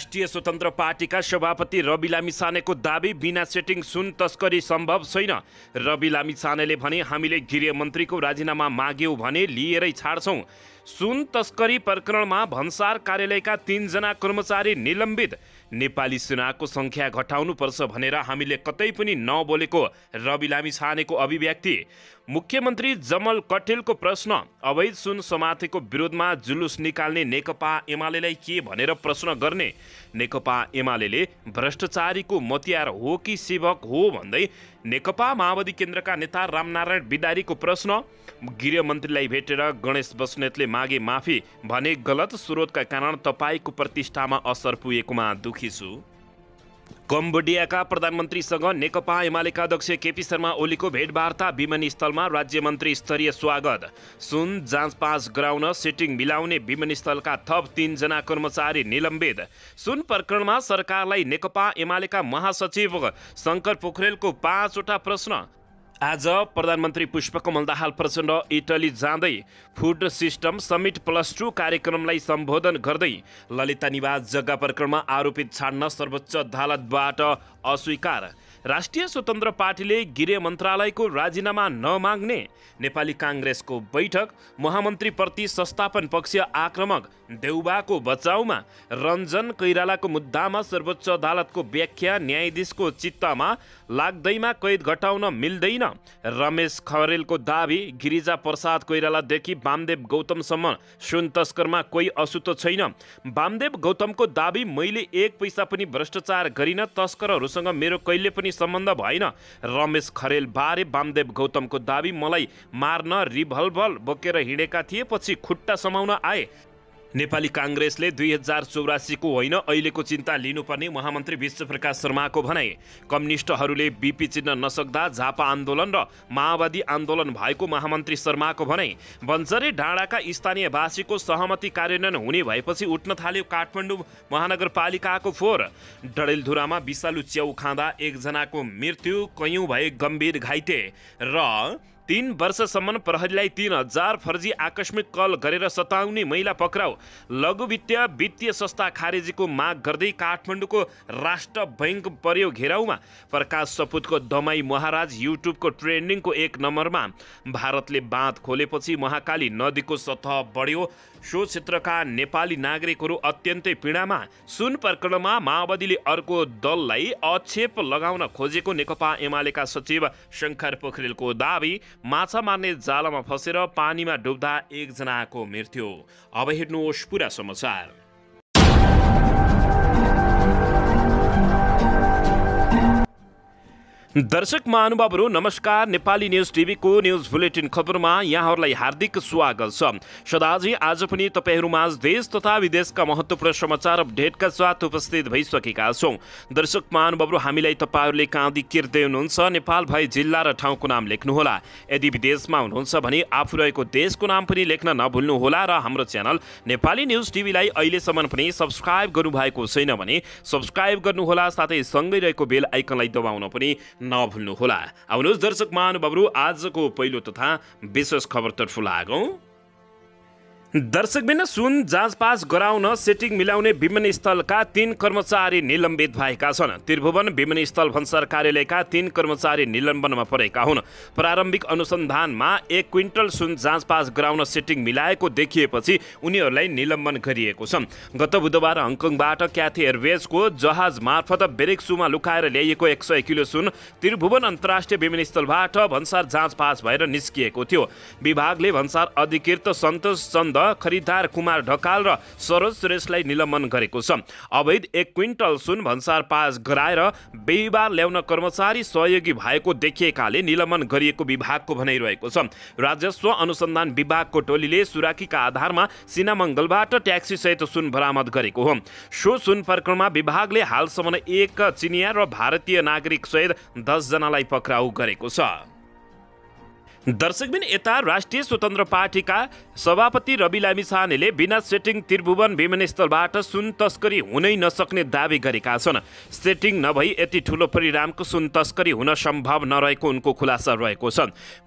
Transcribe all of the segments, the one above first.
राष्ट्रिय स्वतन्त्र पार्टीका सभापति रवि लामी सानेको दावी बिना सेटिङ सुन तस्करी सम्भव छैन रवि लामी सानेले भने हामीले गृहमन्त्रीको राजीनामा माग्यौँ भने लिएरै छाड्छौँ सुन तस्करी प्रकरणमा भन्सार कार्यालयका तिनजना कर्मचारी निलम्बित नेपाली सेनाको सङ्ख्या घटाउनुपर्छ भनेर हामीले कतै पनि नबोलेको रवि लामी अभिव्यक्ति मुख्यमन्त्री जमल कटेलको प्रश्न अवैध सुन समातेको विरोधमा जुलुस निकाल्ने नेकपा एमालेलाई के भनेर प्रश्न गर्ने नेकपा एमाले भ्रष्टाचारीको मतियार हो कि सेवक हो भन्दै नेकपा माओवादी केन्द्रका नेता रामनारायण बिदारीको प्रश्न गृहमन्त्रीलाई भेटेर गणेश बस्नेतले मागे माफी भने गलत स्रोतका कारण तपाईँको प्रतिष्ठामा असर पुगेकोमा दुखी छु कम्बोडियाका प्रधानमन्त्रीसँग नेकपा एमालेका अध्यक्ष केपी शर्मा ओलीको भेटवार्ता विमानस्थलमा राज्यमन्त्री स्तरीय स्वागत सुन जाँच पाँच गराउन सिटिङ मिलाउने विमानस्थलका थप तिनजना कर्मचारी निलम्बित सुन प्रकरणमा सरकारलाई नेकपा एमालेका महासचिव शङ्कर पोखरेलको पाँचवटा प्रश्न आज प्रधानमन्त्री पुष्पकमल दाहाल प्रचण्ड इटली जाँदै food system summit plus two कार्यक्रमलाई सम्बोधन गर्दै ललिता निवास जग्गा प्रकरणमा आरोपित छाड्न सर्वोच्च अदालतबाट अस्वीकार राष्ट्रिय स्वतन्त्र पार्टीले गृह मन्त्रालयको राजीनामा नमाग्ने नेपाली काङ्ग्रेसको बैठक महामन्त्रीप्रति संस्थापन पक्ष आक्रमक देउबाको बचाउमा रञ्जन कैरालाको मुद्दामा सर्वोच्च अदालतको व्याख्या न्यायाधीशको चित्तमा लाग्दैमा कैद घटाउन मिल्दैन रमेश खरेलको दावी गिरिजा प्रसाद कोइरालादेखि वामदेव गौतमसम्म सुन तस्करमा कोही असुतो छैन वामदेव गौतमको दावी मैले एक पैसा पनि भ्रष्टाचार गरिन तस्करहरू उनीहरूसँग मेरो कहिले पनि सम्बन्ध भएन रमेश खरेल बारे वामदेव गौतमको दावी मलाई मार्न रिभल्भर बोकेर हिँडेका थिए पछि खुट्टा समाउन आए नेपाली काङ्ग्रेसले दुई हजार चौरासीको होइन अहिलेको चिन्ता लिनुपर्ने महामन्त्री विश्वप्रकाश शर्माको भनाइ कम्युनिस्टहरूले बिपी चिन्न नसक्दा झापा आन्दोलन र माओवादी आन्दोलन भएको महामन्त्री शर्माको भनाइ बन्सरे डाँडाका स्थानीयवासीको सहमति कार्यान्वयन हुने भएपछि उठ्न थाल्यो काठमाडौँ महानगरपालिकाको फोहोर डडेलधुरामा विषालु च्याउ खाँदा एकजनाको मृत्यु कैयौँ भए गम्भीर घाइते र तीन वर्षसम्म प्रहरीलाई तिन हजार फर्जी आकस्मिक कल गरेर सताउने महिला पक्राउ लघुवित्तीय वित्तीय संस्था खारेजीको माग गर्दै काठमाडौँको राष्ट्र बैङ्क पर्यो घेराउमा प्रकाश सपुतको दमाई महाराज युट्युबको ट्रेन्डिङको एक नम्बरमा भारतले बाँध खोलेपछि महाकाली नदीको सतह बढ्यो सो क्षेत्रका नेपाली नागरिकहरू अत्यन्तै पीडामा सुन प्रकरणमा माओवादीले अर्को दललाई अक्षेप लगाउन खोजेको नेकपा एमालेका सचिव शङ्कर पोखरेलको दावी माछा मार्ने जालमा फसेर पानीमा डुब्दा एकजनाको मृत्यु अब हेर्नुहोस् पुरा समाचार दर्शक महानुभावहरू नमस्कार नेपाली न्युज टिभीको न्युज बुलेटिन खबरमा यहाँहरूलाई हार्दिक स्वागत छ सदाजी आज पनि तपाईँहरूमा देश तथा विदेशका महत्त्वपूर्ण समाचार अपडेटका साथ उपस्थित भइसकेका छौँ दर्शक महानुभावहरू हामीलाई तपाईँहरूले कहाँदेखि किर्दै हुनुहुन्छ नेपाल भई जिल्ला र ठाउँको नाम लेख्नुहोला यदि विदेशमा हुनुहुन्छ भने आफू रहेको देशको नाम पनि लेख्न नभुल्नुहोला र हाम्रो च्यानल नेपाली न्युज टिभीलाई अहिलेसम्म पनि सब्सक्राइब गर्नुभएको छैन भने सब्सक्राइब गर्नुहोला साथै सँगै रहेको बेल आइकनलाई दबाउन पनि नभुल्नुहोला आउनुहोस् दर्शक महानुभावहरू आजको पहिलो तथा विशेष खबरतर्फ लागौँ दर्शकबिन सुन पास गराउन सेटिङ मिलाउने विमानस्थलका तीन कर्मचारी निलम्बित भएका छन् त्रिभुवन विमानस्थल भन्सार कार्यालयका तीन कर्मचारी निलम्बनमा परेका हुन् प्रारम्भिक अनुसन्धानमा एक क्विन्टल सुन जाँच पास गराउन सेटिङ मिलाएको देखिएपछि उनीहरूलाई निलम्बन गरिएको छ गत बुधबार हङकङबाट क्याथे एयरवेजको जहाज मार्फत बेरेक्सुमा लुकाएर ल्याइएको एक सय किलो सुन त्रिभुवन अन्तर्राष्ट्रिय विमानस्थलबाट भन्सार जाँच पास भएर निस्किएको थियो विभागले भन्सार अधिकृत सन्तोष चन्द खरिदार कुमार ढकाल र सरोज सुरेशलाई निलम्बन गरेको छ अवैध एक क्विन्टल सुन भन्सार पास गराएर बेइबार ल्याउन कर्मचारी सहयोगी भएको देखिएकाले निलम्बन गरिएको विभागको भनाइरहेको छ राजस्व अनुसन्धान विभागको टोलीले सुराकीका आधारमा सिनामङ्गलबाट ट्याक्सी ट्याक्सीसहित सुन बरामद गरेको हो सो सुन प्रकरणमा विभागले हालसम्म एक चिनिया र भारतीय नागरिक सहित दसजनालाई पक्राउ गरेको छ दर्शकबिन यता राष्ट्रिय स्वतन्त्र पार्टीका सभापति रवि लामी सानेले बिना सेटिङ त्रिभुवन विमानस्थलबाट सुन तस्करी हुनै नसक्ने दावी गरेका छन् सेटिङ नभई यति ठुलो परिणामको सुन तस्करी हुन सम्भव नरहेको उनको खुलासा रहेको छ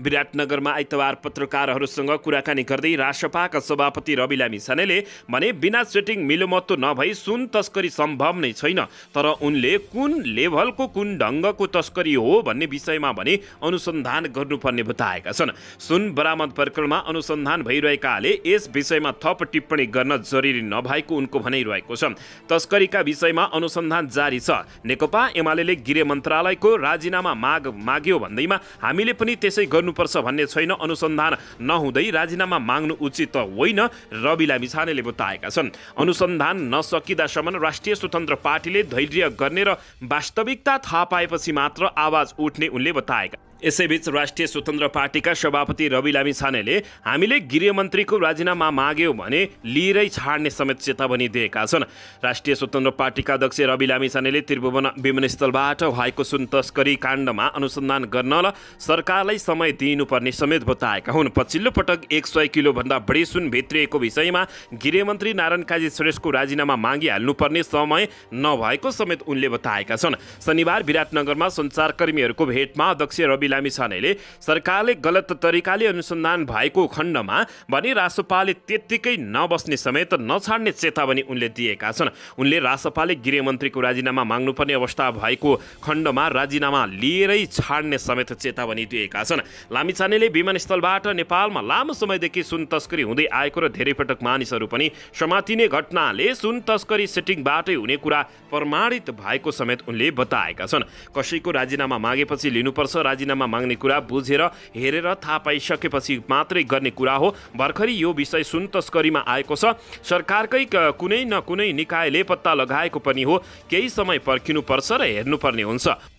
विराटनगरमा आइतबार पत्रकारहरूसँग कुराकानी गर्दै राष्ट्रपाका सभापति रवि लामी सानेले भने बिना सेटिङ मिलोमत्तो नभई सुन तस्करी सम्भव नै छैन तर उनले कुन लेभलको कुन ढङ्गको तस्करी हो भन्ने विषयमा भने अनुसन्धान गर्नुपर्ने बताए बताएका छन् सुन बरामद प्रकरणमा अनुसन्धान भइरहेकाले यस विषयमा थप टिप्पणी गर्न जरुरी नभएको उनको भनाइरहेको छ तस्करीका विषयमा अनुसन्धान जारी छ नेकपा एमाले गृह मन्त्रालयको राजीनामा माग माग्यो भन्दैमा हामीले पनि त्यसै गर्नुपर्छ भन्ने छैन अनुसन्धान नहुँदै राजीनामा माग्नु उचित त होइन रवि लामिछानेले बताएका छन् अनुसन्धान नसकिँदासम्म राष्ट्रिय स्वतन्त्र पार्टीले धैर्य गर्ने र वास्तविकता थाहा पाएपछि मात्र आवाज उठ्ने उनले बताएका यसैबीच राष्ट्रिय स्वतन्त्र पार्टीका सभापति रवि लामी छानेले हामीले गृहमन्त्रीको राजीनामा माग्यौँ भने लिएरै छाड्ने समेत चेतावनी दिएका छन् राष्ट्रिय स्वतन्त्र पार्टीका अध्यक्ष रवि लामी छानेले त्रिभुवन विमानस्थलबाट भएको सुन तस्करी काण्डमा अनुसन्धान गर्न र सरकारलाई समय दिनुपर्ने समेत बताएका हुन् पछिल्लो पटक एक सय किलोभन्दा बढी सुन भित्रिएको विषयमा गृहमन्त्री नारायण काजी श्रेष्ठको राजीनामा मागिहाल्नुपर्ने समय नभएको समेत उनले बताएका छन् शनिबार विराटनगरमा सञ्चारकर्मीहरूको भेटमा अध्यक्ष रवि लामी छानेले सरकारले गलत तरिकाले अनुसन्धान भएको खण्डमा भने रासोपाले त्यत्तिकै नबस्ने समेत नछाड्ने चेतावनी उनले दिएका छन् उनले रासपाले गृहमन्त्रीको राजीनामा माग्नुपर्ने अवस्था भएको खण्डमा राजीनामा लिएरै छाड्ने समेत चेतावनी दिएका छन् लामिछानेले विमानस्थलबाट नेपालमा लामो समयदेखि सुन तस्करी हुँदै आएको र धेरै पटक मानिसहरू पनि समातिने घटनाले सुन तस्करी सेटिङबाटै हुने कुरा प्रमाणित भएको समेत उनले बताएका छन् कसैको राजीनामा मागेपछि लिनुपर्छ राजीनामा बारेमा माग्ने कुरा बुझेर हेरेर थाहा पाइसकेपछि मात्रै गर्ने कुरा हो भर्खरै यो विषय सुन तस्करीमा आएको छ सरकारकै कुनै न कुनै निकायले पत्ता लगाएको पनि हो केही समय पर्खिनुपर्छ र हेर्नुपर्ने हुन्छ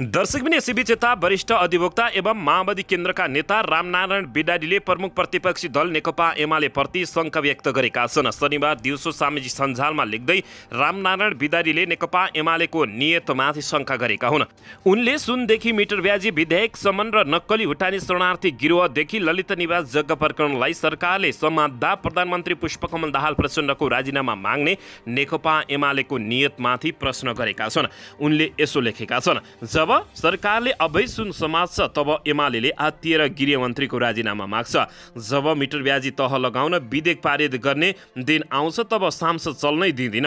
दर्शक पनि यसैबीच यता वरिष्ठ अधिवक्ता एवं माओवादी केन्द्रका नेता रामनारायण बिडारीले प्रमुख प्रतिपक्षी दल नेकपा एमाले प्रति शङ्का व्यक्त गरेका छन् शनिबार दिउँसो सामाजिक सञ्जालमा लेख्दै रामनारायण बिदारीले नेकपा एमालेको नियतमाथि शङ्का गरेका हुन् उनले सुनदेखि मिटर ब्याजी विधेयकसम्म र नक्कली हुटानी शरणार्थी गिरोहदेखि ललित निवास जग्गा प्रकरणलाई सरकारले समात्दा प्रधानमन्त्री पुष्पकमल दाहाल प्रचण्डको राजीनामा माग्ने नेकपा एमालेको नियतमाथि प्रश्न गरेका छन् उनले यसो लेखेका छन् जब सरकारले अबै सुन समात्छ तब एमाले आत्तिएर गृहमन्त्रीको राजीनामा माग्छ जब मिटर ब्याजी तह लगाउन विधेयक पारित गर्ने दिन आउँछ तब सांसद चल्नै दिँदिन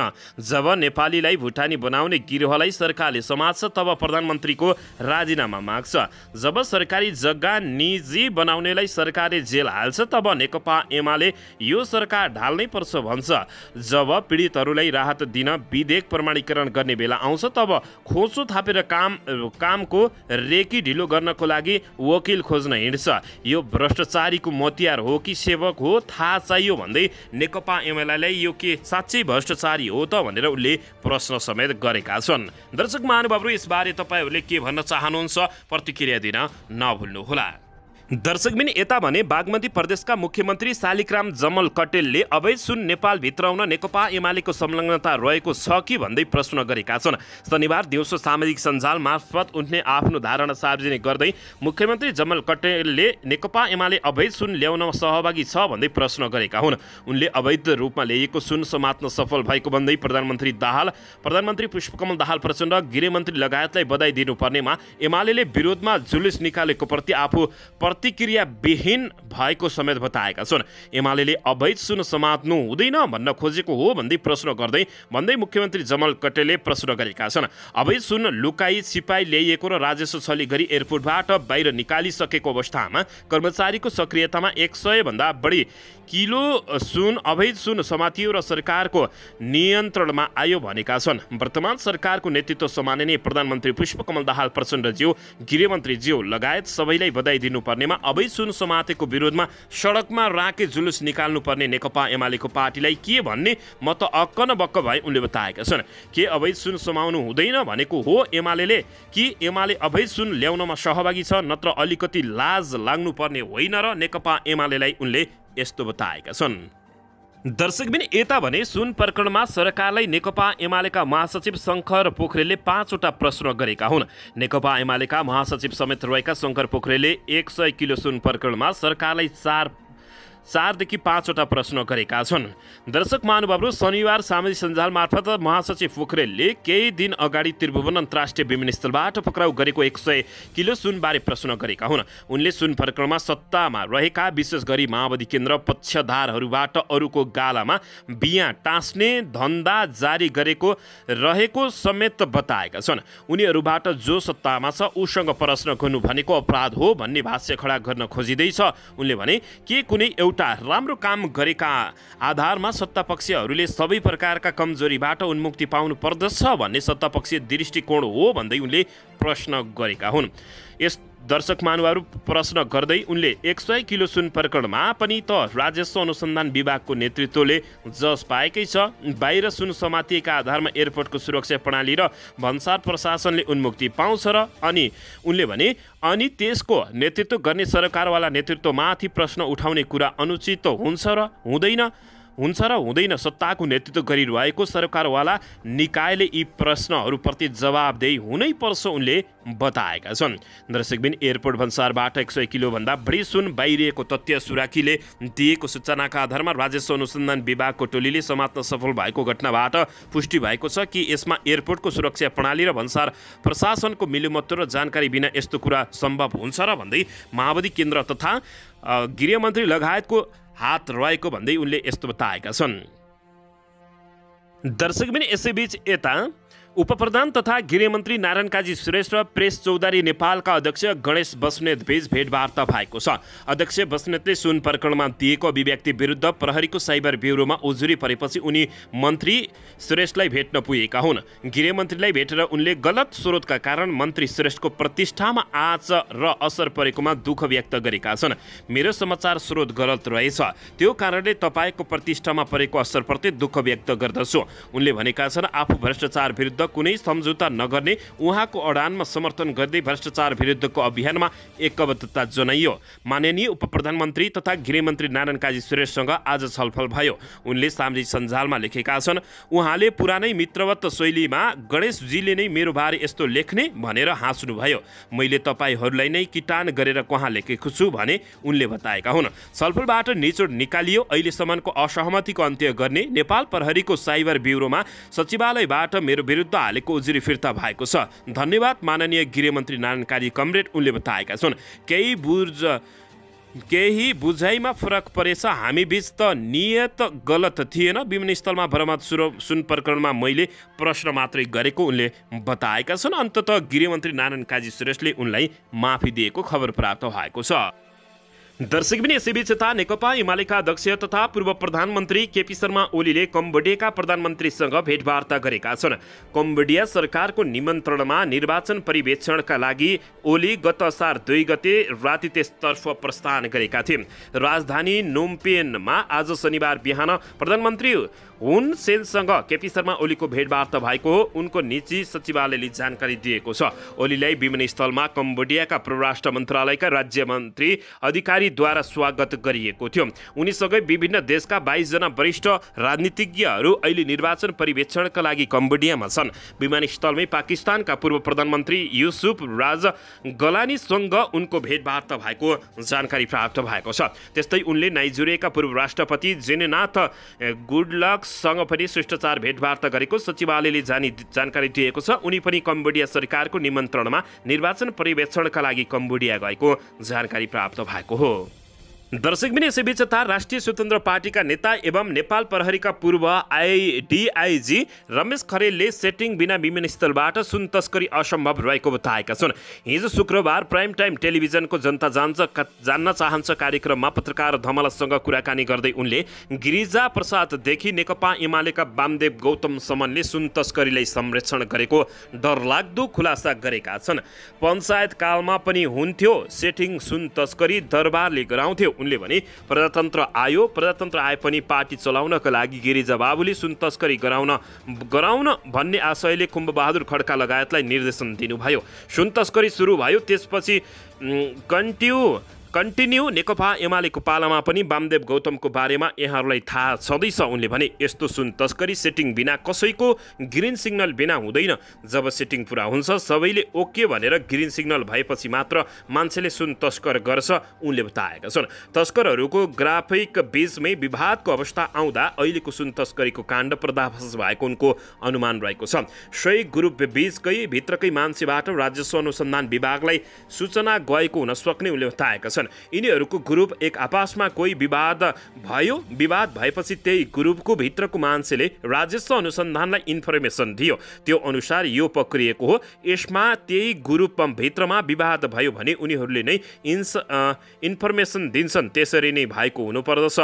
जब नेपालीलाई भुटानी बनाउने गिरोहलाई सरकारले समात्छ तब प्रधानमन्त्रीको राजीनामा माग्छ जब सरकारी जग्गा निजी बनाउनेलाई सरकारले जेल हाल्छ तब नेकपा एमाले यो सरकार ढाल्नै पर्छ भन्छ जब पीडितहरूलाई राहत दिन विधेयक प्रमाणीकरण गर्ने बेला आउँछ तब खोचो थापेर काम कामको रेकी ढिलो गर्नको लागि वकिल खोज्न हिँड्छ यो भ्रष्टाचारीको मतियार हो कि सेवक हो थाहा चाहियो भन्दै नेकपा एमएलएलाई यो के साँच्चै भ्रष्टाचारी हो त भनेर उसले प्रश्न समेत गरेका छन् दर्शक महानुभावहरू यसबारे तपाईँहरूले के भन्न चाहनुहुन्छ प्रतिक्रिया दिन नभुल्नुहोला दर्शकबिन यता भने बागमती प्रदेशका मुख्यमन्त्री शालिकराम जमल कटेलले अवैध सुन नेपाल भित्राउन नेकपा एमालेको संलग्नता रहेको छ कि भन्दै प्रश्न गरेका छन् शनिबार दिउँसो सामाजिक सञ्जाल मार्फत उनले आफ्नो धारणा सार्वजनिक गर्दै मुख्यमन्त्री जमल कटेलले नेकपा एमाले अवैध सुन ल्याउन सहभागी छ भन्दै प्रश्न गरेका हुन् उनले अवैध रूपमा ल्याइएको सुन समात्न सफल भएको भन्दै प्रधानमन्त्री दाहाल प्रधानमन्त्री पुष्पकमल दाहाल प्रचण्ड गृहमन्त्री लगायतलाई बधाई दिनुपर्नेमा एमाले विरोधमा जुलुस निकालेको प्रति आफू विहीन भएको समेत बताएका छन् एमाले अवैध सुन समात्नु हुँदैन भन्न खोजेको हो भन्दै प्रश्न गर्दै भन्दै मुख्यमन्त्री जमल कटेलले प्रश्न गरेका छन् अवैध सुन लुकाई सिपाही ल्याइएको र राजस्व छली गरी एयरपोर्टबाट बाहिर निकालिसकेको अवस्थामा कर्मचारीको सक्रियतामा एक सयभन्दा बढी किलो सुन अवैध सुन समातियो र सरकारको नियन्त्रणमा आयो भनेका छन् वर्तमान सरकारको नेतृत्व समानिने प्रधानमन्त्री पुष्पकमल दाहाल प्रचण्डज्यू गृहमन्त्रीज्यू लगायत सबैलाई बधाई दिनुपर्नेमा अवैध सुन समातेको विरोधमा सडकमा राके जुलुस निकाल्नुपर्ने नेकपा एमालेको पार्टीलाई के भन्ने म त अक्क न बक्क भए उनले बताएका छन् के अवैध सुन समाउनु हुँदैन भनेको हो एमाले कि एमाले अवैध सुन ल्याउनमा सहभागी छ नत्र अलिकति लाज लाग्नुपर्ने होइन र नेकपा एमालेलाई उनले यस्तो बताएका छन् दर्शकबिन यता भने सुन प्रकरणमा सरकारलाई नेकपा एमालेका महासचिव शङ्कर पोखरेलले पाँचवटा प्रश्न गरेका हुन् नेकपा एमालेका महासचिव समेत रहेका शङ्कर पोखरेलले एक सय किलो सुन प्रकरणमा सरकारलाई चार चारदेखि पाँचवटा प्रश्न गरेका छन् दर्शक महानुभावहरू शनिबार सामाजिक सञ्जाल मार्फत महासचिव पोखरेलले केही दिन अगाडि त्रिभुवन अन्तर्राष्ट्रिय विमानस्थलबाट पक्राउ गरेको एक सय किलो सुनबारे प्रश्न गरेका हुन् उनले सुन प्रकरणमा सत्तामा रहेका विशेष गरी माओवादी केन्द्र पक्षधारहरूबाट अरूको गालामा बिहा टाँस्ने धन्दा जारी गरेको रहेको समेत बताएका छन् उनीहरूबाट जो सत्तामा छ उसँग प्रश्न गर्नु भनेको अपराध हो भन्ने भाष्य खडा गर्न खोजिँदैछ उनले भने के कुनै एउटा एउटा राम्रो काम गरेका आधारमा सत्तापक्षहरूले सबै प्रकारका कमजोरीबाट उन्मुक्ति पाउनु पर्दछ भन्ने सत्तापक्षीय दृष्टिकोण हो भन्दै उनले प्रश्न गरेका हुन् दर्शक महानुभावहरू प्रश्न गर्दै उनले एक सय किलो सुन प्रकरणमा पनि त राजस्व अनुसन्धान विभागको नेतृत्वले जस पाएकै छ बाहिर सुन समातिएका आधारमा एयरपोर्टको सुरक्षा प्रणाली र भन्सार प्रशासनले उन्मुक्ति पाउँछ र अनि उनले भने अनि त्यसको नेतृत्व गर्ने सरकारवाला नेतृत्वमाथि प्रश्न उठाउने कुरा अनुचित हुन्छ र हुँदैन हुन्छ र हुँदैन सत्ताको नेतृत्व गरिरहेको सरकारवाला निकायले यी प्रश्नहरूप्रति जवाबदेही पर्छ उनले बताएका छन् दर्शकबिन एयरपोर्ट भन्सारबाट एक सय किलोभन्दा बढी सुन बाहिरिएको तथ्य सुराखीले दिएको सूचनाका आधारमा राजस्व अनुसन्धान विभागको टोलीले समात्न सफल भएको घटनाबाट पुष्टि भएको छ कि यसमा एयरपोर्टको सुरक्षा प्रणाली र भन्सार प्रशासनको मिलुमत्व र जानकारी बिना यस्तो कुरा सम्भव हुन्छ र भन्दै माओवादी केन्द्र तथा गृहमन्त्री लगायतको हात रहेको भन्दै उनले यस्तो बताएका छन् दर्शक पनि यसैबीच यता उपप्रधान तथा गृहमन्त्री नारायण काजी श्रेष्ठ र प्रेस चौधरी नेपालका अध्यक्ष गणेश बस्नेत बीच भेटवार्ता भएको छ अध्यक्ष बस्नेतले सुन प्रकरणमा दिएको अभिव्यक्ति विरुद्ध प्रहरीको साइबर ब्युरोमा उजुरी परेपछि उनी मन्त्री सुरेशलाई भेट्न पुगेका हुन् गृहमन्त्रीलाई भेटेर उनले गलत स्रोतका कारण मन्त्री श्रेष्ठको प्रतिष्ठामा आँच र असर परेकोमा दुःख व्यक्त गरेका छन् मेरो समाचार स्रोत गलत रहेछ त्यो कारणले तपाईँको प्रतिष्ठामा परेको असरप्रति दुःख व्यक्त गर्दछु उनले भनेका छन् आफू भ्रष्टाचार विरुद्ध विरुद्ध कुनै सम्झौता नगर्ने उहाँको अडानमा समर्थन गर्दै भ्रष्टाचार विरुद्धको अभियानमा एकबद्धता जनाइयो माननीय उप प्रधानमन्त्री तथा गृहमन्त्री नारायण काजी सुरेशसँग आज छलफल भयो उनले सामाजिक सञ्जालमा लेखेका छन् उहाँले पुरानै मित्रवत्त शैलीमा गणेशजीले नै मेरो बारे यस्तो लेख्ने भनेर हाँस्नुभयो मैले तपाईँहरूलाई नै किटान गरेर कहाँ लेखेको छु भने उनले बताएका हुन् छलफलबाट निचोड निकालियो अहिलेसम्मको असहमतिको अन्त्य गर्ने नेपाल प्रहरीको साइबर ब्युरोमा सचिवालयबाट मेरो विरुद्ध शब्द हालेको उजुरी फिर्ता भएको छ धन्यवाद माननीय गृहमन्त्री नारायण काजी कमरेड उनले बताएका छन् केही बुर्ज केही बुझाइमा फरक परेछ हामी बिच त नियत गलत थिएन विमानस्थलमा भ्रमण सुर सुन प्रकरणमा मैले प्रश्न मात्रै गरेको उनले बताएका छन् अन्तत गृहमन्त्री नारायण काजी श्रेष्ठले उनलाई माफी दिएको खबर प्राप्त भएको छ दर्शक दर्शकबिनी यता नेकपा एमालेका अध्यक्ष तथा पूर्व प्रधानमन्त्री केपी शर्मा ओलीले कम्बोडियाका प्रधानमन्त्रीसँग भेटवार्ता गरेका छन् कम्बोडिया सरकारको निमन्त्रणमा निर्वाचन परिवेक्षणका लागि ओली गत सार दुई गते राति त्यसतर्फ प्रस्थान गरेका थिए राजधानी नोम्पेनमा आज शनिबार बिहान प्रधानमन्त्री हुन सेनसँग केपी शर्मा ओलीको भेटवार्ता भएको हो उनको निजी सचिवालयले जानकारी दिएको छ ओलीलाई विमानस्थलमा कम्बोडियाका परराष्ट्र मन्त्रालयका राज्य मन्त्री अधिकारीद्वारा स्वागत गरिएको थियो उनीसँगै विभिन्न देशका बाइसजना वरिष्ठ राजनीतिज्ञहरू अहिले निर्वाचन पर्यवेक्षणका लागि कम्बोडियामा छन् विमानस्थलमै पाकिस्तानका पूर्व प्रधानमन्त्री युसुफ राज गलानीसँग उनको भेटवार्ता भएको जानकारी प्राप्त भएको छ त्यस्तै उनले नाइजेरियाका पूर्व राष्ट्रपति जेनेनाथ गुडलक्स सङ्घसँग पनि शिष्टाचार भेटवार्ता गरेको सचिवालयले जानी जानकारी दिएको छ उनी पनि कम्बोडिया सरकारको निमन्त्रणमा निर्वाचन पर्यवेक्षणका लागि कम्बोडिया गएको जानकारी प्राप्त भएको हो दर्शक यसै बिच यता राष्ट्रिय स्वतन्त्र पार्टीका नेता एवं नेपाल प्रहरीका पूर्व आइडिआइजी रमेश खरेलले सेटिङ बिना विमानस्थलबाट सुन तस्करी असम्भव रहेको बताएका छन् हिजो शुक्रबार प्राइम टाइम टेलिभिजनको जनता जान्छ जान्न चाहन्छ कार्यक्रममा पत्रकार धमलासँग कुराकानी गर्दै उनले गिरिजा प्रसाददेखि नेकपा एमालेका वामदेव गौतम समनले सुन तस्करीलाई संरक्षण गरेको डरलाग्दो खुलासा गरेका छन् पञ्चायत कालमा पनि हुन्थ्यो सेटिङ सुन तस्करी दरबारले गराउँथ्यो उनले भने प्रजातन्त्र आयो प्रजातन्त्र आए पनि पार्टी चलाउनका लागि गिरिजा बाबुले सुन तस्करी गराउन गराउन भन्ने आशयले कुम्भबहादुर खड्का लगायतलाई निर्देशन दिनुभयो सुन तस्करी सुरु भयो त्यसपछि कन्ट्यु कन्टिन्यू नेकपा एमालेको पालामा पनि वामदेव गौतमको बारेमा यहाँहरूलाई थाहा छँदैछ उनले भने यस्तो सुन तस्करी सेटिङ बिना कसैको ग्रिन सिग्नल बिना हुँदैन जब सेटिङ पुरा हुन्छ सबैले ओके भनेर ग्रिन सिग्नल भएपछि मात्र मान्छेले सुन तस्कर गर्छ उनले बताएका छन् तस्करहरूको ग्राफिक बीचमै विवादको अवस्था आउँदा अहिलेको सुन तस्करीको काण्ड पर्दाफास भएको उनको अनुमान रहेको छ सही ग्रुप बीचकै भित्रकै मान्छेबाट राजस्व अनुसन्धान विभागलाई सूचना गएको हुन सक्ने उनले बताएका छन् छन् यिनीहरूको ग्रुप एक आपसमा कोही विवाद भयो विवाद भएपछि त्यही ग्रुपको भित्रको मान्छेले राजस्व अनुसन्धानलाई इन्फर्मेसन दियो त्यो अनुसार यो पक्रिएको हो यसमा त्यही ग्रुप भित्रमा विवाद भयो भने उनीहरूले नै इन्स इन्फर्मेसन दिन्छन् त्यसरी नै भएको हुनुपर्दछ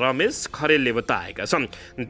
रमेश खरेलले बताएका छन्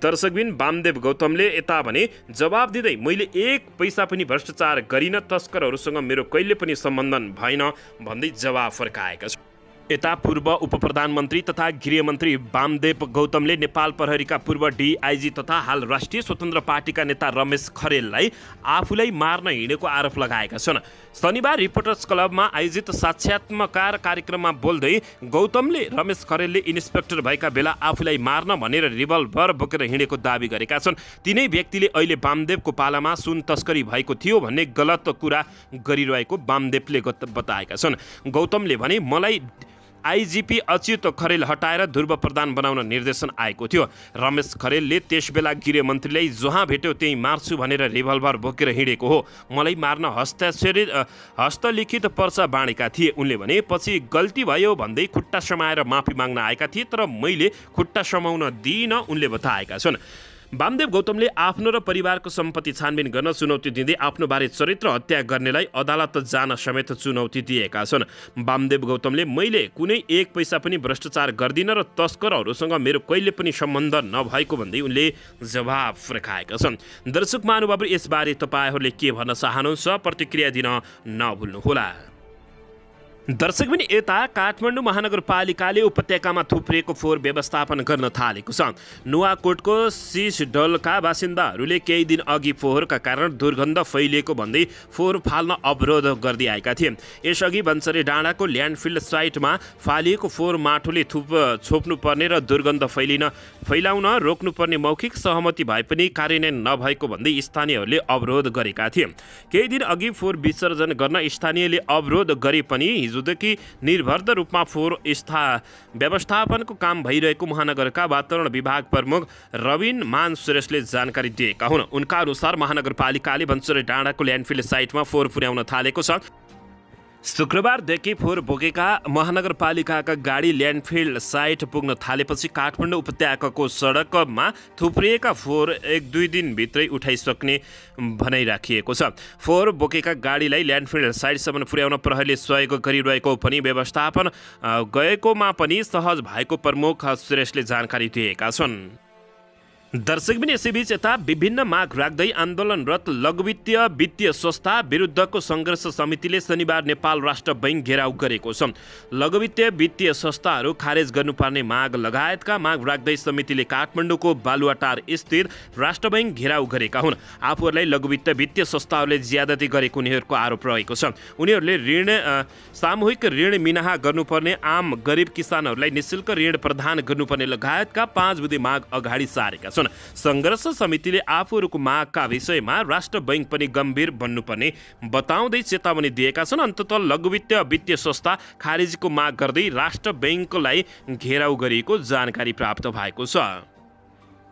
दर्शकबिन वामदेव गौतमले यता भने जवाब दिँदै मैले एक पैसा पनि भ्रष्टाचार गरिन तस्करहरूसँग मेरो कहिले पनि सम्बन्धन भएन भन्दै जवाब फर्काएका छन् यता पूर्व उप प्रधानमन्त्री तथा गृहमन्त्री वामदेव गौतमले नेपाल प्रहरीका पूर्व डिआइजी तथा हाल राष्ट्रिय स्वतन्त्र पार्टीका नेता रमेश खरेललाई आफूलाई मार्न हिँडेको आरोप लगाएका छन् शनिबार रिपोर्टर्स क्लबमा आयोजित साक्षात्मकार कार्यक्रममा बोल्दै गौतमले रमेश खरेलले इन्सपेक्टर भएका बेला आफूलाई मार्न भनेर रिभल्भर बोकेर हिँडेको दावी गरेका छन् तिनै व्यक्तिले अहिले वामदेवको पालामा सुन तस्करी भएको थियो भन्ने गलत कुरा गरिरहेको वामदेवले बताएका छन् गौतमले भने मलाई आइजिपी अच्युत खरेल हटाएर ध्रुव प्रधान बनाउन निर्देशन आएको थियो रमेश खरेलले त्यसबेला गृहमन्त्रीलाई जहाँ भेट्यो त्यहीँ मार्छु भनेर रिभल्भर बोकेर हिँडेको हो मलाई मार्न हस्ताक्षरित हस्तलिखित पर्चा बाँडेका थिए उनले भने पछि गल्ती भयो भन्दै खुट्टा समाएर माफी माग्न आएका थिए तर मैले खुट्टा समाउन दिइनँ उनले बताएका छन् वामदेव गौतमले आफ्नो र परिवारको सम्पत्ति छानबिन गर्न चुनौती दिँदै आफ्नो बारे चरित्र हत्या गर्नेलाई अदालत जान समेत चुनौती दिएका छन् वामदेव गौतमले मैले कुनै एक पैसा पनि भ्रष्टाचार गर्दिनँ र तस्करहरूसँग मेरो कहिले पनि सम्बन्ध नभएको भन्दै उनले जवाफ रेखाएका छन् दर्शक महानुभावहरू यसबारे तपाईँहरूले के भन्न चाहनुहुन्छ प्रतिक्रिया दिन नभुल्नुहोला दर्शक पनि यता काठमाडौँ महानगरपालिकाले उपत्यकामा थुप्रिएको फोहोर व्यवस्थापन गर्न थालेको छ नुवाकोटको सिसडलका बासिन्दाहरूले केही दिन अघि फोहोरका कारण दुर्गन्ध फैलिएको भन्दै फोहोर फाल्न अवरोध गर्दै आएका थिए यसअघि बन्सरे डाँडाको ल्यान्डफिल्ड साइटमा फालिएको फोहोर माटोले थुप छोप्नुपर्ने र दुर्गन्ध फैलिन फैलाउन रोक्नुपर्ने मौखिक सहमति भए पनि कार्यान्वयन नभएको भन्दै स्थानीयहरूले अवरोध गरेका थिए केही दिन अघि फोहोर विसर्जन गर्न स्थानीयले अवरोध गरे पनि हिजोदेखि निर्भर रूपमा फोहोर स्था व्यवस्थापनको काम भइरहेको महानगरका वातावरण विभाग प्रमुख रविन मान सुरेशले जानकारी दिएका हुन् उनका अनुसार महानगरपालिकाले भन्सुरे डाँडाको ल्यान्डफिल्ड साइटमा फोहोर पुर्याउन थालेको छ शुक्रबारदेखि फोहोर बोकेका महानगरपालिकाका गाडी ल्यान्डफिल्ड साइट पुग्न थालेपछि काठमाडौँ उपत्यकाको सडकमा थुप्रिएका फोहोर एक दुई दिनभित्रै उठाइसक्ने भनाइ राखिएको छ फोहोर बोकेका गाडीलाई ल्यान्डफिल्ड साइटसम्म पुर्याउन प्रहरीले सहयोग गरिरहेको पनि व्यवस्थापन गएकोमा पनि सहज भएको प्रमुख सुरेशले जानकारी दिएका छन् दर्शकबिन यसैबीच यता विभिन्न माग राख्दै आन्दोलनरत लघुवित्तीय वित्तीय संस्था विरुद्धको सङ्घर्ष समितिले शनिबार नेपाल राष्ट्र बैङ्क घेराउ गरेको छ लघुवित्तीय वित्तीय संस्थाहरू खारेज गर्नुपर्ने माग लगायतका माग राख्दै समितिले काठमाडौँको बालुवाटार स्थित राष्ट्र बैङ्क घेराउ गरेका हुन् आफूहरूलाई लघुवित्त वित्तीय संस्थाहरूले ज्यादती गरेको उनीहरूको आरोप रहेको छ उनीहरूले ऋण सामूहिक ऋण मिनाहा गर्नुपर्ने आम गरिब किसानहरूलाई निशुल्क ऋण प्रदान गर्नुपर्ने लगायतका पाँच बुधी माग अगाडि सारेका छन् छन् सङ्घर्ष समितिले आफूहरूको मागका विषयमा राष्ट्र बैङ्क पनि गम्भीर बन्नुपर्ने बताउँदै चेतावनी दिएका छन् अन्तत लघुवित्त वित्तीय संस्था खारेजीको माग गर्दै राष्ट्र बैङ्कलाई घेराउ गरिएको जानकारी प्राप्त भएको छ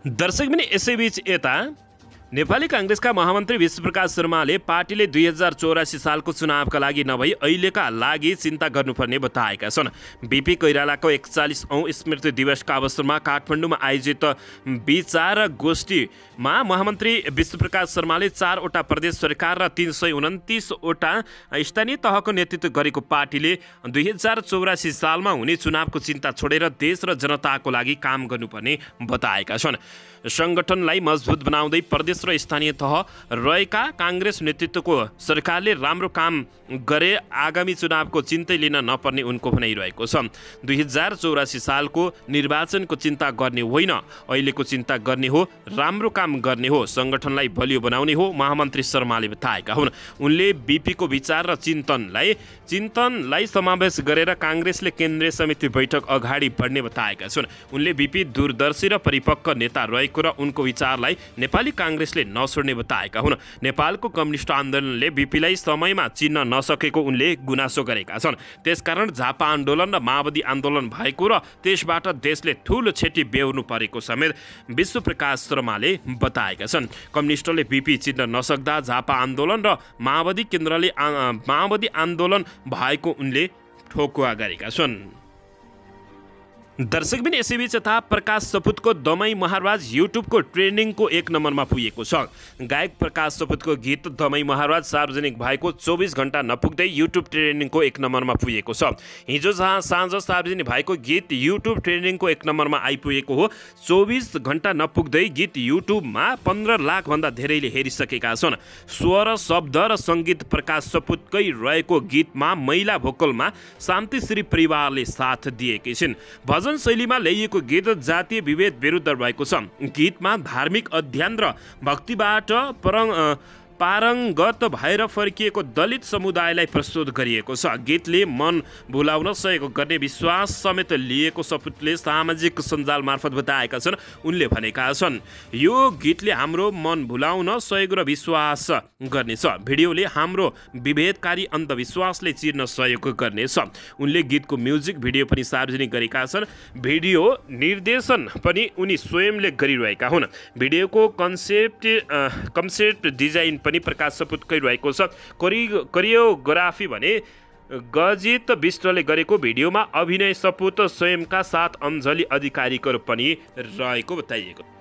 दर्शक पनि यसैबीच यता नेपाली काङ्ग्रेसका महामन्त्री विश्वप्रकाश शर्माले पार्टीले दुई हजार चौरासी सालको चुनावका लागि नभई अहिलेका लागि चिन्ता गर्नुपर्ने बताएका छन् बिपी कोइरालाको एकचालिस औँ स्मृति दिवसका अवसरमा काठमाडौँमा आयोजित विचार गोष्ठीमा महामन्त्री विश्वप्रकाश शर्माले चारवटा प्रदेश सरकार र तिन सय उन्तिसवटा स्थानीय तहको नेतृत्व गरेको पार्टीले दुई हजार चौरासी सालमा हुने चुनावको चिन्ता छोडेर देश र जनताको लागि काम गर्नुपर्ने बताएका छन् सङ्गठनलाई मजबुत बनाउँदै प्रदेश र स्थानीय तह रहेका काङ्ग्रेस नेतृत्वको सरकारले राम्रो काम गरे आगामी चुनावको चिन्तै लिन नपर्ने उनको भनाइरहेको रहेको छ दुई हजार चौरासी सालको निर्वाचनको चिन्ता गर्ने होइन अहिलेको चिन्ता गर्ने हो राम्रो काम गर्ने हो सङ्गठनलाई बलियो बनाउने हो महामन्त्री शर्माले बताएका हुन् उनले बिपीको विचार र चिन्तनलाई चिन्तनलाई समावेश गरेर काङ्ग्रेसले केन्द्रीय समिति बैठक अगाडि बढ्ने बताएका छन् उनले बिपी दूरदर्शी र परिपक्व नेता रहेको भएको र उनको विचारलाई नेपाली काङ्ग्रेसले नसोड्ने बताएका हुन् नेपालको कम्युनिस्ट आन्दोलनले बिपीलाई समयमा चिन्न नसकेको उनले गुनासो गरेका छन् त्यसकारण झापा आन्दोलन र माओवादी आन्दोलन भएको र त्यसबाट देशले ठुलो क्षति बेहोर्नु परेको समेत विश्वप्रकाश शर्माले बताएका छन् कम्युनिस्टले बिपी चिन्न नसक्दा झापा आन्दोलन र माओवादी केन्द्रले माओवादी आन्दोलन भएको उनले ठोकुवा गरेका छन् दर्शक पनि यसैबीच यता प्रकाश सपुतको दमै महाराज युट्युबको ट्रेन्डिङको एक नम्बरमा पुगेको छ गायक प्रकाश सपुतको गीत दमै महाराज सार्वजनिक भएको चौबिस घन्टा नपुग्दै युट्युब ट्रेन्डिङको एक नम्बरमा पुगेको छ हिजो जहाँ साँझ सार्वजनिक भएको गीत युट्युब ट्रेन्डिङको एक नम्बरमा आइपुगेको हो चौबिस घन्टा नपुग्दै गीत युट्युबमा पन्ध्र लाखभन्दा धेरैले हेरिसकेका छन् स्वर शब्द र सङ्गीत प्रकाश सपुतकै रहेको गीतमा महिला भोकलमा शान्तिश्री परिवारले साथ दिएकी छिन् भजन भजन शैलीमा ल्याइएको गीत जातीय विभेद विरुद्ध रहेको छ गीतमा धार्मिक अध्ययन र भक्तिबाट परङ पारङ्गत भएर फर्किएको दलित समुदायलाई प्रस्तुत गरिएको छ गीतले मन भुलाउन सहयोग गर्ने विश्वास समेत लिएको सपुतले सामाजिक सञ्जाल मार्फत बताएका छन् उनले भनेका छन् यो गीतले हाम्रो मन भुलाउन सहयोग र विश्वास गर्नेछ भिडियोले हाम्रो विभेदकारी अन्धविश्वासले चिर्न सहयोग गर्नेछ उनले गीतको म्युजिक भिडियो पनि सार्वजनिक गरेका छन् भिडियो निर्देशन पनि उनी स्वयंले गरिरहेका हुन् भिडियोको कन्सेप्ट कन्सेप्ट डिजाइन पनि प्रकाश सपुतकै रहेको छ कोरि कोरियोग्राफी भने गजित विष्टले गरेको भिडियोमा अभिनय सपुत स्वयंका साथ अञ्जली अधिकारीको पनि रहेको बताइएको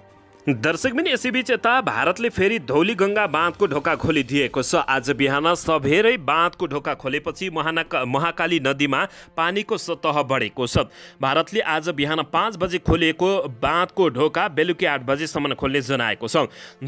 दर्शक पनि यसैबीच यता भारतले फेरि धौली गङ्गा बाँधको ढोका खोलिदिएको छ आज बिहान सबेरै बाँधको ढोका खोलेपछि महाना महाकाली नदीमा पानीको सतह बढेको छ भारतले आज बिहान पाँच बजे खोलिएको बाँधको ढोका बेलुकी आठ बजेसम्म खोल्ने जनाएको छ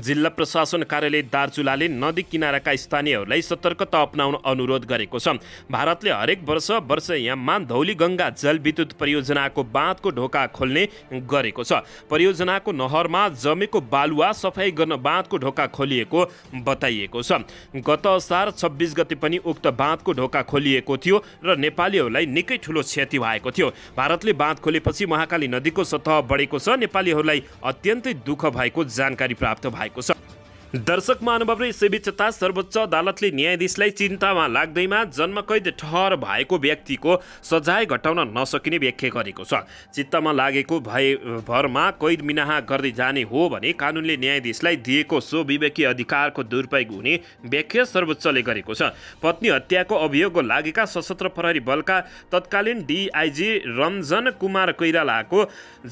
जिल्ला प्रशासन कार्यालय दार्चुलाले नदी किनाराका स्थानीयहरूलाई सतर्कता अप्नाउन अनुरोध गरेको छ भारतले हरेक वर्ष वर्ष याममा गङ्गा जलविद्युत परियोजनाको बाँधको ढोका खोल्ने गरेको छ परियोजनाको नहरमा जमेको बालुवा सफाई गर्न बाँधको ढोका खोलिएको बताइएको छ गत असार छब्बिस गते पनि उक्त बाँधको ढोका खोलिएको थियो र नेपालीहरूलाई निकै ठुलो क्षति भएको थियो भारतले बाँध खोलेपछि महाकाली नदीको सतह बढेको छ नेपालीहरूलाई अत्यन्तै दुःख भएको जानकारी प्राप्त भएको छ दर्शक महानुभाव र सर्वोच्च अदालतले न्यायाधीशलाई चिन्तामा लाग्दैमा जन्मकैद ठहर भएको व्यक्तिको सजाय घटाउन नसकिने व्याख्या गरेको छ चित्तमा लागेको भए भरमा कैद मिनाहा गर्दै जाने हो भने कानुनले न्यायाधीशलाई दिएको सो अधिकारको दुरुपयोग हुने व्याख्या सर्वोच्चले गरेको छ पत्नी हत्याको अभियोग लागेका सशस्त्र प्रहरी बलका तत्कालीन डिआइजी रञ्जन कुमार कोइरालाको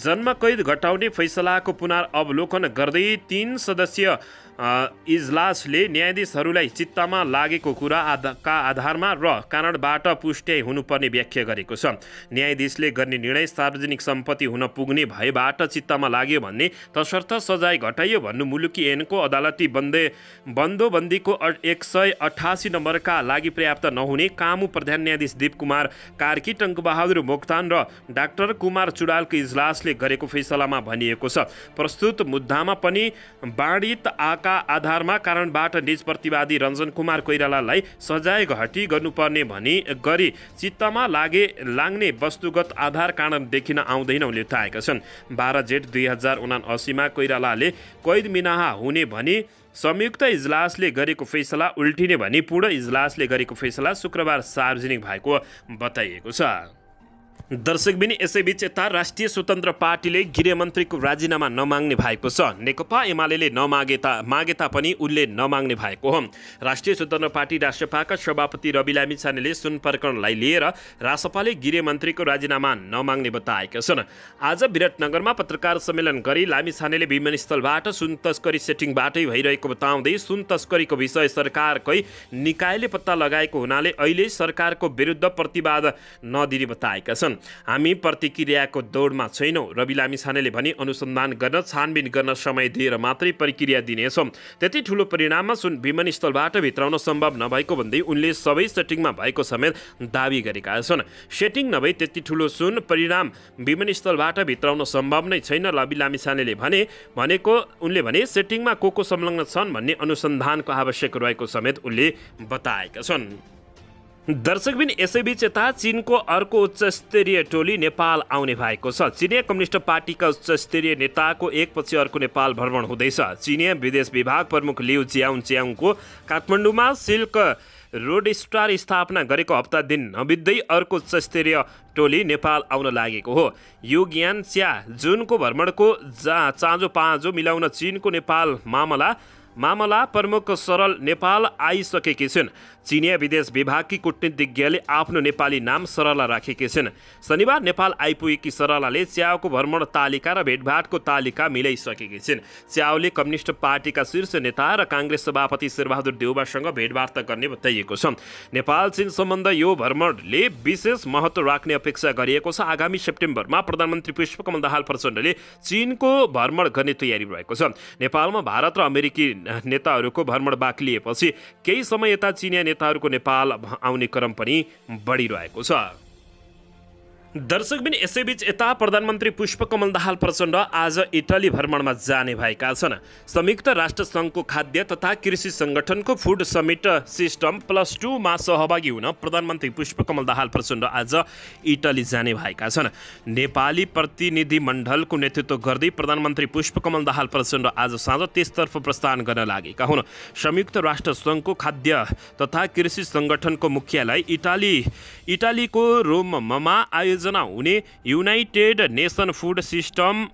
जन्मकैद घटाउने फैसलाको पुनरावलोकन गर्दै तिन सदस्यीय इजलासले न्यायाधीशहरूलाई चित्तमा लागेको कुरा आधाका आधारमा र कारणबाट पुष्ट्याइ हुनुपर्ने व्याख्या गरेको छ न्यायाधीशले गर्ने निर्णय सार्वजनिक सम्पत्ति हुन पुग्ने भएबाट चित्तमा लाग्यो भन्ने तसर्थ सजाय घटाइयो भन्नु मुलुकी एनको अदालती बन्दे बन्दोबन्दीको एक सय अठासी नम्बरका लागि पर्याप्त नहुने कामु प्रधान न्यायाधीश दीपकुमार कुमार कार्की टङ्कबहादुर मोक्तान र डाक्टर कुमार चुडालको इजलासले गरेको फैसलामा भनिएको छ प्रस्तुत मुद्दामा पनि बाणित आका आधारमा कारणबाट निज प्रतिवादी रञ्जन कुमार कोइरालालाई सजाय घटी गर्नुपर्ने भनी गरी चित्तमा लागे लाग्ने वस्तुगत आधार कारण देखिन आउँदैनौँ लेटाएका छन् बाह्र जेठ दुई हजार उना असीमा कोइरालाले कैद मिनाहा हुने भनी संयुक्त इजलासले गरेको फैसला उल्टिने भनी पूर्ण इजलासले गरेको फैसला शुक्रबार सार्वजनिक भएको बताइएको छ दर्शकबिनी यसैबीच यता राष्ट्रिय स्वतन्त्र पार्टीले गृहमन्त्रीको राजीनामा नमाग्ने भएको छ नेकपा एमाले नमागे ता मागे तापनि उनले नमाग्ने भएको हो राष्ट्रिय स्वतन्त्र पार्टी राष्ट्रपाका सभापति रवि लामी छानेले सुन प्रकरणलाई लिएर रासपाले गृहमन्त्रीको राजीनामा नमाग्ने बताएका छन् आज विराटनगरमा पत्रकार सम्मेलन गरी लामिछानेले विमानस्थलबाट सुन तस्करी सेटिङबाटै भइरहेको बताउँदै सुन तस्करीको विषय सरकारकै निकायले पत्ता लगाएको हुनाले अहिले सरकारको विरुद्ध प्रतिवाद नदिने बताएका छन् हामी प्रतिक्रियाको दौडमा छैनौँ रवि लामिछानेले भने अनुसन्धान गर्न छानबिन गर्न समय दिएर मात्रै प्रक्रिया दिनेछौँ त्यति ठुलो परिणाममा सुन विमानस्थलबाट भित्राउन सम्भव नभएको भन्दै उनले सबै सेटिङमा भएको समेत दावी गरेका छन् सेटिङ नभई त्यति ठुलो सुन परिणाम विमानस्थलबाट भित्राउन सम्भव नै छैन रवि लामिछानेले भने भनेको उनले भने सेटिङमा को को संलग्न छन् भन्ने अनुसन्धानको आवश्यक रहेको समेत उनले बताएका छन् दर्शकबिन यसैबीच यता चिनको अर्को उच्चस्तरीय टोली नेपाल आउने भएको छ चिनिया कम्युनिस्ट पार्टीका उच्चस्तरीय नेताको एकपछि अर्को नेपाल भ्रमण हुँदैछ चिनिया विदेश विभाग प्रमुख लिउ च्याउङ च्याउङको काठमाडौँमा सिल्क रोड स्टार स्थापना गरेको हप्ता दिन नबित्दै अर्को उच्चस्तरीय टोली नेपाल आउन लागेको हो यो ज्ञान च्या जुनको भ्रमणको जा चाँजो पाँजो मिलाउन चिनको नेपाल मामला मामला प्रमुख सरल नेपाल आइसकेकी छिन् चिनिया विदेश विभागकी कुटनीतिज्ञले आफ्नो नेपाली नाम सरला राखेकी छिन् शनिबार नेपाल आइपुगेकी सरलाले च्याओको भ्रमण तालिका र भेटभाटको तालिका मिलाइसकेकी छिन् च्याओले कम्युनिस्ट पार्टीका शीर्ष नेता र काङ्ग्रेस सभापति शेरबहादुर देउबासँग भेटवार्ता गर्ने बताइएको छ नेपाल चिन सम्बन्ध यो भ्रमणले विशेष महत्त्व राख्ने अपेक्षा गरिएको छ आगामी सेप्टेम्बरमा प्रधानमन्त्री पुष्पकमल दाहाल प्रचण्डले चिनको भ्रमण गर्ने तयारी रहेको छ नेपालमा भारत र अमेरिकी नेताहरूको भ्रमण बाक्लिएपछि केही समय यता चिनिया नेताहरूको नेपाल आउने क्रम पनि बढिरहेको छ दर्शकबिन यसैबीच यता प्रधानमन्त्री पुष्पकमल दाहाल प्रचण्ड आज इटली भ्रमणमा जाने भएका छन् संयुक्त राष्ट्र सङ्घको खाद्य तथा कृषि सङ्गठनको फुड समिट सिस्टम प्लस टूमा सहभागी हुन प्रधानमन्त्री पुष्पकमल दाहाल प्रचण्ड आज इटली जाने भएका छन् नेपाली प्रतिनिधिमण्डलको नेतृत्व गर्दै प्रधानमन्त्री पुष्पकमल दाहाल प्रचण्ड आज साँझ त्यसतर्फ प्रस्थान गर्न लागेका हुन् संयुक्त राष्ट्र सङ्घको खाद्य तथा कृषि सङ्गठनको मुख्यालय इटाली इटालीको रोममा आयोजना आयोजना युनाइटेड नेसन फुड सिस्टम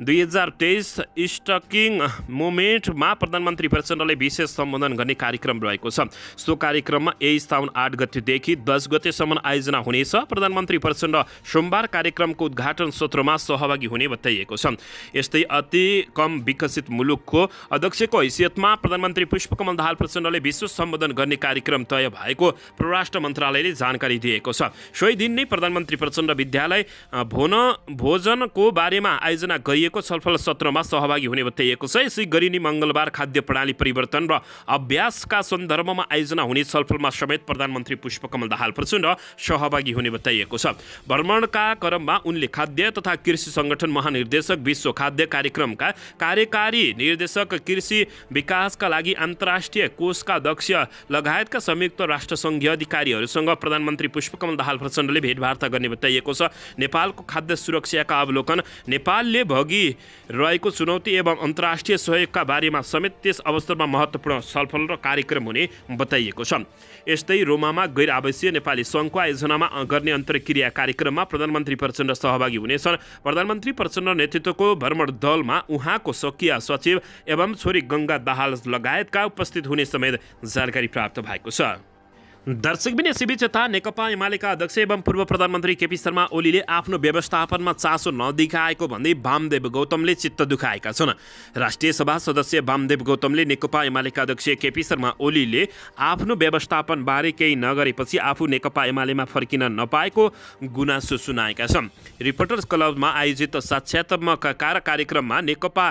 दुई हजार तेइस स्टकिङ मुमेन्टमा प्रधानमन्त्री प्रचण्डले विशेष सम्बोधन गर्ने कार्यक्रम रहेको छ सो कार्यक्रममा यही साउन आठ गतेदेखि दस गतेसम्म आयोजना हुनेछ प्रधानमन्त्री प्रचण्ड सोमबार कार्यक्रमको उद्घाटन सत्रमा सहभागी हुने बताइएको छ यस्तै अति कम विकसित मुलुकको अध्यक्षको हैसियतमा प्रधानमन्त्री पुष्पकमल दाहाल प्रचण्डले विशेष सम्बोधन गर्ने कार्यक्रम तय भएको परराष्ट्र मन्त्रालयले जानकारी दिएको छ सोही दिन नै प्रधानमन्त्री प्रचण्ड विद्यालय भोन भोजनको बारेमा आयोजना गरिएको गरिएको छलफल सत्रमा सहभागी हुने बताइएको छ यसै गरी नै मङ्गलबार खाद्य प्रणाली परिवर्तन र अभ्यासका सन्दर्भमा आयोजना हुने छलफलमा समेत प्रधानमन्त्री पुष्पकमल दाहाल प्रचण्ड सहभागी हुने बताइएको छ भ्रमणका क्रममा उनले खाद्य तथा कृषि सङ्गठन महानिर्देशक विश्व खाद्य कार्यक्रमका कार्यकारी निर्देशक कृषि विकासका लागि अन्तर्राष्ट्रिय कोषका अध्यक्ष लगायतका संयुक्त राष्ट्रसङ्घीय अधिकारीहरूसँग प्रधानमन्त्री पुष्पकमल दाहाल प्रचण्डले भेटवार्ता गर्ने बताइएको छ नेपालको खाद्य सुरक्षाका अवलोकन नेपालले भगी लागि रहेको चुनौती एवं अन्तर्राष्ट्रिय सहयोगका बारेमा समेत त्यस अवसरमा महत्त्वपूर्ण छलफल र कार्यक्रम हुने बताइएको छ यस्तै रोमामा गैर आवासीय नेपाली सङ्घको आयोजनामा गर्ने अन्तर्क्रिया कार्यक्रममा प्रधानमन्त्री प्रचण्ड सहभागी हुनेछन् प्रधानमन्त्री प्रचण्ड नेतृत्वको भ्रमण दलमा उहाँको स्वकीय सचिव एवं छोरी गङ्गा दाहाल लगायतका उपस्थित हुने समेत जानकारी प्राप्त भएको छ दर्शक दर्शकबिन सिबी चेता नेकपा एमालेका अध्यक्ष एवं पूर्व प्रधानमन्त्री केपी शर्मा ओलीले आफ्नो व्यवस्थापनमा चासो नदेखाएको भन्दै वामदेव गौतमले चित्त दुखाएका छन् राष्ट्रिय सभा सदस्य वामदेव गौतमले नेकपा एमालेका अध्यक्ष केपी शर्मा ओलीले आफ्नो व्यवस्थापनबारे केही नगरेपछि आफू नेकपा एमालेमा फर्किन नपाएको गुनासो सुनाएका छन् रिपोर्टर्स क्लबमा आयोजित साक्षात्मक कार्यक्रममा नेकपा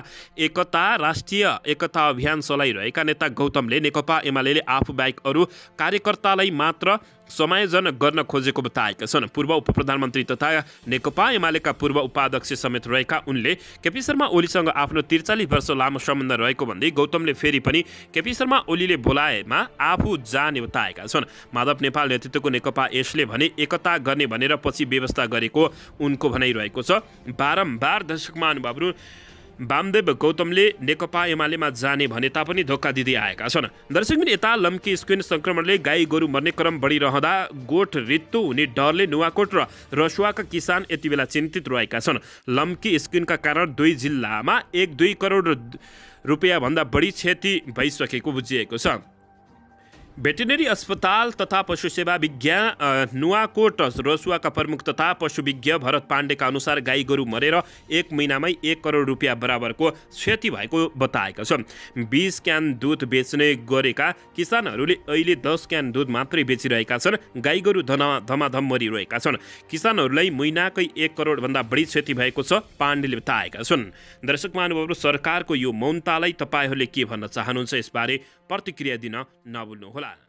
एकता राष्ट्रिय एकता अभियान चलाइरहेका नेता गौतमले नेकपा एमाले आफू बाहेक अरू कार्यकर्तालाई मात्र समायोजन गर्न खोजेको बताएका छन् पूर्व उप प्रधानमन्त्री तथा नेकपा एमालेका पूर्व उपाध्यक्ष समेत रहेका उनले केपी शर्मा ओलीसँग आफ्नो त्रिचालिस वर्ष लामो सम्बन्ध रहेको भन्दै गौतमले फेरि पनि केपी शर्मा ओलीले बोलाएमा आफू जाने बताएका छन् माधव नेपाल नेतृत्वको नेकपा यसले भने एकता गर्ने भनेर पछि व्यवस्था गरेको उनको भनाइरहेको छ बारम्बार दर्शकमा अनुभवहरू वामदेव गौतमले नेकपा एमालेमा जाने भने तापनि धोका दिँदै आएका छन् दर्शक यता लम्की स्क्रिन सङ्क्रमणले गाई गोरु मर्ने क्रम बढिरहँदा गोठ रित्तो हुने डरले नुवाकोट र रसुवाका किसान यति बेला चिन्तित रहेका छन् लम्की स्क्रिनका कारण दुई जिल्लामा एक दुई करोड रुपियाँभन्दा बढी क्षति भइसकेको बुझिएको छ भेटेनेरी अस्पताल तथा पशु सेवा विज्ञान नुवाकोट रसुवाका प्रमुख तथा पशुविज्ञ भरत पाण्डेका अनुसार गाई गोरु मरेर एक महिनामै एक करोड रुपियाँ बराबरको क्षति भएको बताएका छन् बिस क्यान दुध बेच्ने गरेका किसानहरूले अहिले दस क्यान दुध मात्रै बेचिरहेका छन् गाई गोरु धना धमाधम मरिरहेका छन् किसानहरूलाई महिनाकै एक करोडभन्दा बढी क्षति भएको छ पाण्डेले बताएका छन् दर्शक महानुभावहरू सरकारको यो मौनतालाई तपाईँहरूले के भन्न चाहनुहुन्छ यसबारे प्रतिक्रिया दिन नभुल्नुहोला